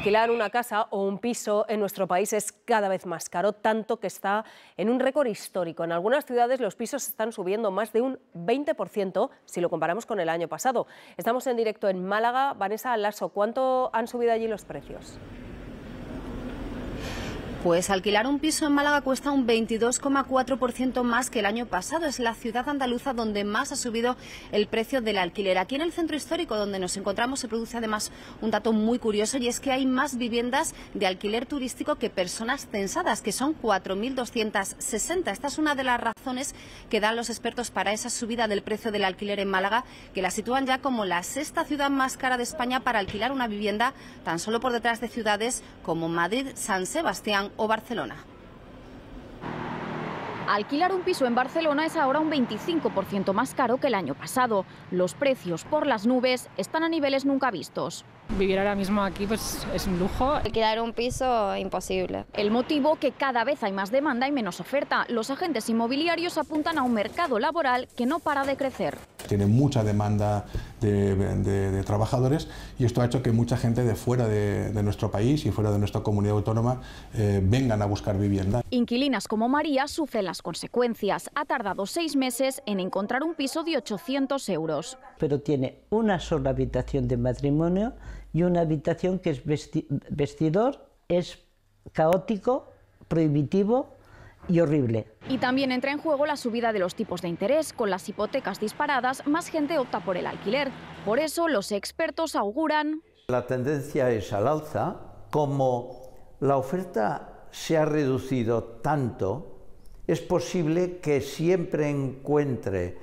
Alquilar una casa o un piso en nuestro país es cada vez más caro, tanto que está en un récord histórico. En algunas ciudades los pisos están subiendo más de un 20% si lo comparamos con el año pasado. Estamos en directo en Málaga. Vanessa Lasso, ¿cuánto han subido allí los precios? Pues alquilar un piso en Málaga cuesta un 22,4% más que el año pasado. Es la ciudad andaluza donde más ha subido el precio del alquiler. Aquí en el centro histórico donde nos encontramos se produce además un dato muy curioso y es que hay más viviendas de alquiler turístico que personas censadas, que son 4.260. Esta es una de las razones que dan los expertos para esa subida del precio del alquiler en Málaga, que la sitúan ya como la sexta ciudad más cara de España para alquilar una vivienda, tan solo por detrás de ciudades como Madrid, San Sebastián o Barcelona. Alquilar un piso en Barcelona es ahora un 25% más caro que el año pasado. Los precios por las nubes están a niveles nunca vistos. Vivir ahora mismo aquí pues, es un lujo. Alquilar un piso, imposible. El motivo que cada vez hay más demanda y menos oferta. Los agentes inmobiliarios apuntan a un mercado laboral que no para de crecer tiene mucha demanda de, trabajadores y esto ha hecho que mucha gente de fuera de, nuestro país y fuera de nuestra comunidad autónoma eh, vengan a buscar vivienda. Inquilinas como María sufren las consecuencias. Ha tardado seis meses en encontrar un piso de 800 euros. Pero tiene una sola habitación de matrimonio y una habitación que es vestidor, es caótico, prohibitivo y horrible. Y también entra en juego la subida de los tipos de interés. Con las hipotecas disparadas, más gente opta por el alquiler. Por eso los expertos auguran... La tendencia es al alza. Como la oferta se ha reducido tanto, es posible que siempre encuentre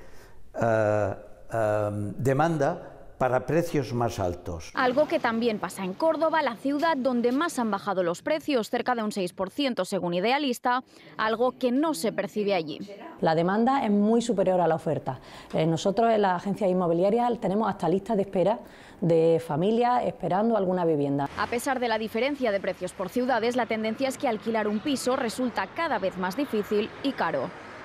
eh, eh, demanda para precios más altos. Algo que también pasa en Córdoba, la ciudad donde más han bajado los precios, cerca de un 6% según Idealista, algo que no se percibe allí. La demanda es muy superior a la oferta. Eh, nosotros en la agencia inmobiliarias tenemos hasta listas de espera de familias esperando alguna vivienda. A pesar de la diferencia de precios por ciudades, la tendencia es que alquilar un piso resulta cada vez más difícil y caro.